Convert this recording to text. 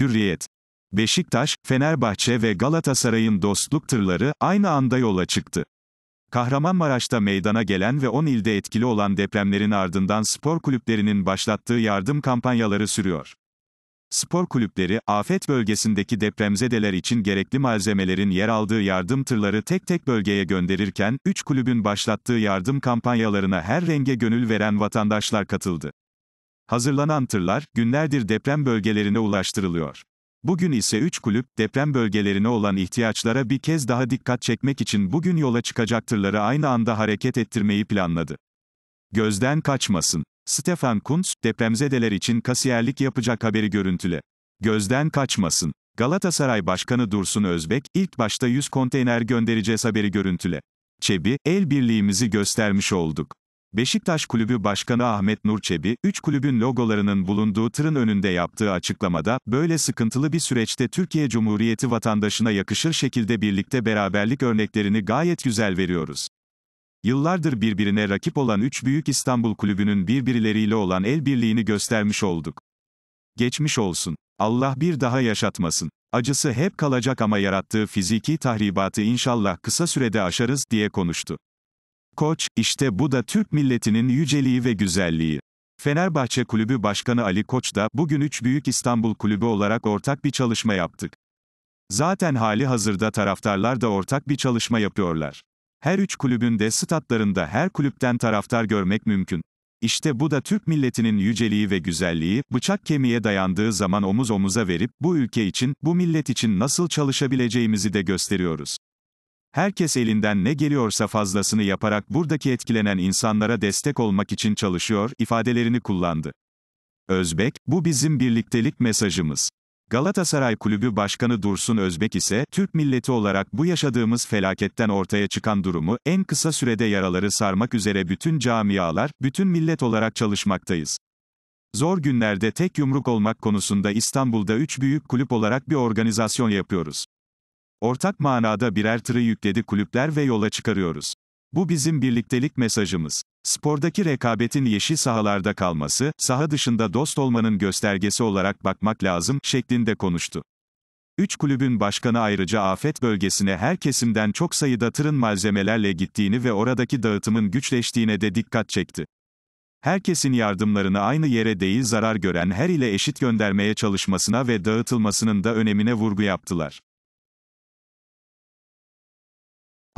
Hürriyet. Beşiktaş, Fenerbahçe ve Galatasaray'ın dostluk tırları aynı anda yola çıktı. Kahramanmaraş'ta meydana gelen ve 10 ilde etkili olan depremlerin ardından spor kulüplerinin başlattığı yardım kampanyaları sürüyor. Spor kulüpleri, afet bölgesindeki depremzedeler için gerekli malzemelerin yer aldığı yardım tırları tek tek bölgeye gönderirken, 3 kulübün başlattığı yardım kampanyalarına her renge gönül veren vatandaşlar katıldı. Hazırlanan tırlar, günlerdir deprem bölgelerine ulaştırılıyor. Bugün ise 3 kulüp, deprem bölgelerine olan ihtiyaçlara bir kez daha dikkat çekmek için bugün yola çıkacak tırları aynı anda hareket ettirmeyi planladı. Gözden kaçmasın. Stefan Kuntz, depremzedeler için kasiyerlik yapacak haberi görüntüle. Gözden kaçmasın. Galatasaray Başkanı Dursun Özbek, ilk başta 100 konteyner göndereceğiz haberi görüntüle. ÇEB'i, el birliğimizi göstermiş olduk. Beşiktaş Kulübü Başkanı Ahmet Nurçebi, 3 kulübün logolarının bulunduğu tırın önünde yaptığı açıklamada, böyle sıkıntılı bir süreçte Türkiye Cumhuriyeti vatandaşına yakışır şekilde birlikte beraberlik örneklerini gayet güzel veriyoruz. Yıllardır birbirine rakip olan 3 büyük İstanbul kulübünün birbirleriyle olan el birliğini göstermiş olduk. Geçmiş olsun. Allah bir daha yaşatmasın. Acısı hep kalacak ama yarattığı fiziki tahribatı inşallah kısa sürede aşarız diye konuştu. Koç, işte bu da Türk milletinin yüceliği ve güzelliği. Fenerbahçe Kulübü Başkanı Ali Koç da bugün 3 Büyük İstanbul Kulübü olarak ortak bir çalışma yaptık. Zaten hali hazırda taraftarlar da ortak bir çalışma yapıyorlar. Her üç kulübün de statlarında her kulüpten taraftar görmek mümkün. İşte bu da Türk milletinin yüceliği ve güzelliği, bıçak kemiğe dayandığı zaman omuz omuza verip, bu ülke için, bu millet için nasıl çalışabileceğimizi de gösteriyoruz. Herkes elinden ne geliyorsa fazlasını yaparak buradaki etkilenen insanlara destek olmak için çalışıyor ifadelerini kullandı. Özbek, bu bizim birliktelik mesajımız. Galatasaray Kulübü Başkanı Dursun Özbek ise, Türk milleti olarak bu yaşadığımız felaketten ortaya çıkan durumu, en kısa sürede yaraları sarmak üzere bütün camialar, bütün millet olarak çalışmaktayız. Zor günlerde tek yumruk olmak konusunda İstanbul'da üç büyük kulüp olarak bir organizasyon yapıyoruz. Ortak manada birer tırı yükledi kulüpler ve yola çıkarıyoruz. Bu bizim birliktelik mesajımız. Spordaki rekabetin yeşil sahalarda kalması, saha dışında dost olmanın göstergesi olarak bakmak lazım, şeklinde konuştu. Üç kulübün başkanı ayrıca afet bölgesine her kesimden çok sayıda tırın malzemelerle gittiğini ve oradaki dağıtımın güçleştiğine de dikkat çekti. Herkesin yardımlarını aynı yere değil zarar gören her ile eşit göndermeye çalışmasına ve dağıtılmasının da önemine vurgu yaptılar.